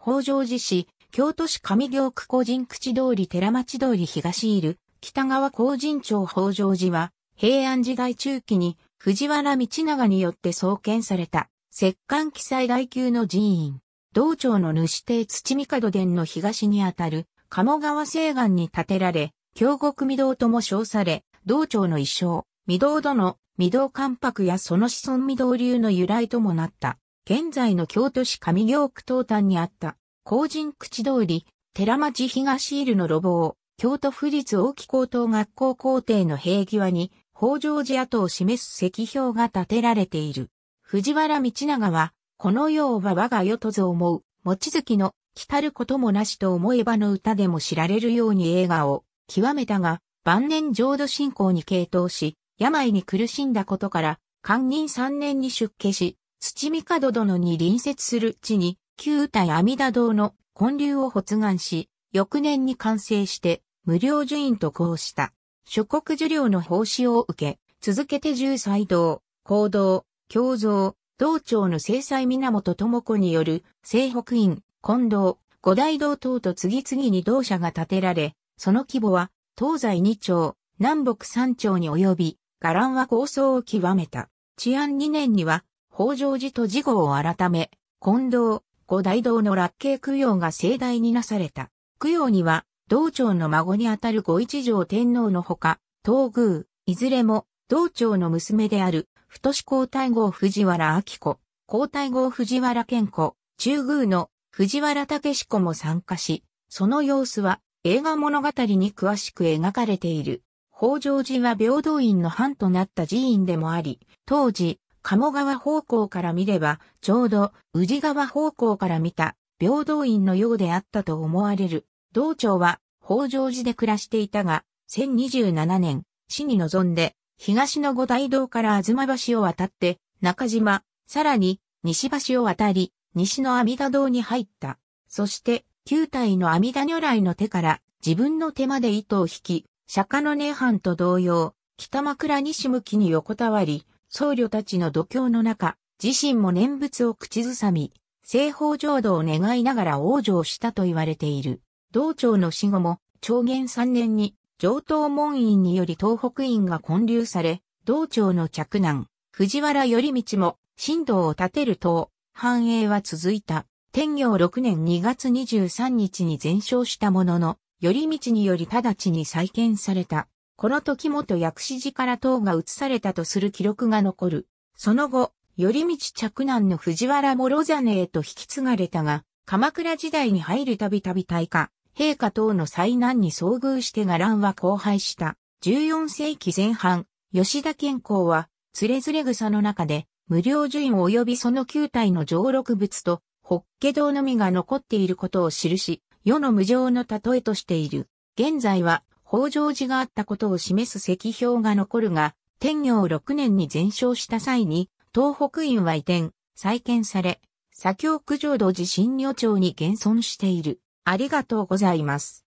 北条寺市、京都市上京区個人口通り寺町通り東いる、北川工人町北条寺は、平安時代中期に藤原道長によって創建された、石棺記載大級の寺院。道庁の主邸土門殿の東にあたる、鴨川西岸に建てられ、京極御堂とも称され、道庁の一生、御堂殿、御堂関白やその子孫御堂流の由来ともなった。現在の京都市上京区東端にあった、工人口通り、寺町東イルの路傍、京都府立大木高等学校校庭の平際に、北条寺跡を示す石標が建てられている。藤原道長は、この世は我が世とぞ思う、望月の、来たることもなしと思えばの歌でも知られるように映画を、極めたが、晩年浄土信仰に傾倒し、病に苦しんだことから、官任3年に出家し、土見門殿に隣接する地に、旧体阿弥陀堂の建立を発願し、翌年に完成して、無料受印とこうした。諸国受領の奉仕を受け、続けて重斎堂、行動、共造、道長の制裁源智子による、西北院、近藤、五大道等と次々に同社が建てられ、その規模は、東西二町、南北三町に及び、伽藍は構想を極めた。治安二年には、北条寺と寺号を改め、近藤、五大道の落慶供養が盛大になされた。供養には、道長の孫にあたる五一条天皇のほか、東宮、いずれも、道長の娘である、太子皇太后藤原明子、皇太后藤原健子、中宮の藤原武子も参加し、その様子は映画物語に詳しく描かれている。北条寺は平等院の藩となった寺院でもあり、当時、鴨川方向から見れば、ちょうど宇治川方向から見た平等院のようであったと思われる。道長は北条寺で暮らしていたが、1027年、死に臨んで、東の五大道から東橋を渡って、中島、さらに西橋を渡り、西の阿弥陀堂に入った。そして、九体の阿弥陀如来の手から自分の手まで糸を引き、釈迦の涅槃と同様、北枕西向きに横たわり、僧侶たちの度胸の中、自身も念仏を口ずさみ、西方浄土を願いながら往生したと言われている。道長の死後も、長元3年に、上東門院により東北院が建立され、道長の嫡男、藤原頼道も、神道を建てると、繁栄は続いた。天行6年2月23日に全焼したものの、頼道により直ちに再建された。この時元薬師寺から塔が移されたとする記録が残る。その後、頼道着難の藤原諸真へと引き継がれたが、鎌倉時代に入るたびたび大化、陛下等の災難に遭遇して伽藍は荒廃した。14世紀前半、吉田健康は、つれづれ草の中で、無料樹院及びその9体の上録物と、法華堂のみが残っていることを記し、世の無常の例えとしている。現在は、北条寺があったことを示す石標が残るが、天行6年に全焼した際に、東北院は移転、再建され、左京九条土寺新女町に現存している。ありがとうございます。